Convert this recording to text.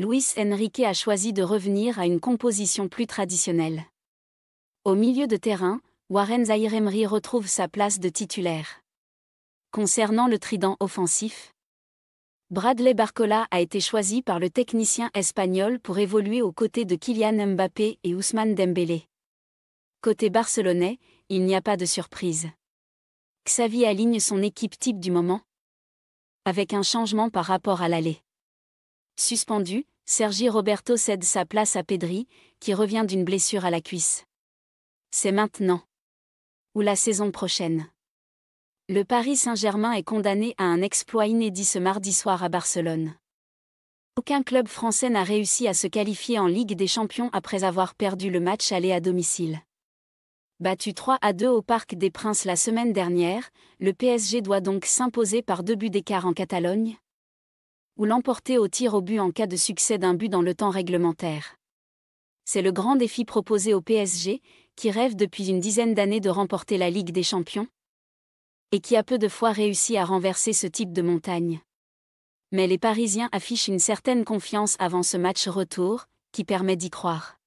Luis Enrique a choisi de revenir à une composition plus traditionnelle. Au milieu de terrain, Warren zaïre retrouve sa place de titulaire. Concernant le trident offensif, Bradley Barcola a été choisi par le technicien espagnol pour évoluer aux côtés de Kylian Mbappé et Ousmane Dembélé. Côté barcelonais, il n'y a pas de surprise. Xavi aligne son équipe type du moment, avec un changement par rapport à l'aller. Suspendu, Sergi Roberto cède sa place à Pedri, qui revient d'une blessure à la cuisse. C'est maintenant. Ou la saison prochaine. Le Paris Saint-Germain est condamné à un exploit inédit ce mardi soir à Barcelone. Aucun club français n'a réussi à se qualifier en Ligue des Champions après avoir perdu le match aller à domicile. Battu 3 à 2 au Parc des Princes la semaine dernière, le PSG doit donc s'imposer par deux buts d'écart en Catalogne, ou l'emporter au tir au but en cas de succès d'un but dans le temps réglementaire. C'est le grand défi proposé au PSG, qui rêve depuis une dizaine d'années de remporter la Ligue des Champions, et qui a peu de fois réussi à renverser ce type de montagne. Mais les Parisiens affichent une certaine confiance avant ce match retour, qui permet d'y croire.